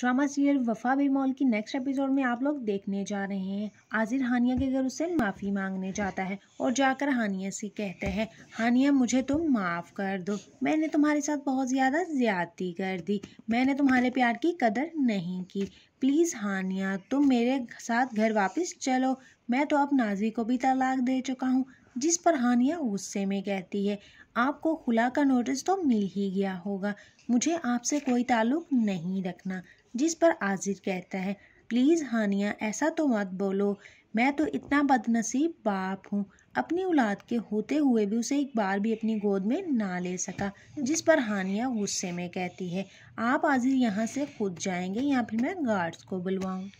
drama serial वफा बेमौल की next episode में आप लोग देखने जा रहे हैं आजिर हानिया के घर उससे माफ़ी मांगने जाता है और जाकर हानिया से कहते हैं हानिया मुझे तुम माफ़ कर दो मैंने तुम्हारे साथ बहुत ज़्यादा ज़्यादती कर दी मैंने तुम्हारे प्यार की कदर नहीं की प्लीज़ हानिया तुम मेरे साथ घर वापस चलो मैं तो अब नाजी को भी तलाक दे चुका हूँ जिस पर हानिया गुस्से में कहती है आपको खुला का नोटिस तो मिल ही गया होगा मुझे आपसे कोई ताल्लुक़ नहीं रखना जिस पर आजिर कहता है प्लीज़ हानिया ऐसा तो मत बोलो मैं तो इतना बदनसीब बाप हूँ अपनी औलाद के होते हुए भी उसे एक बार भी अपनी गोद में ना ले सका जिस पर हानिया गुस्से में कहती है आप आजिर यहाँ से खुद जाएंगे या फिर मैं गार्ड्स को बुलवाऊँ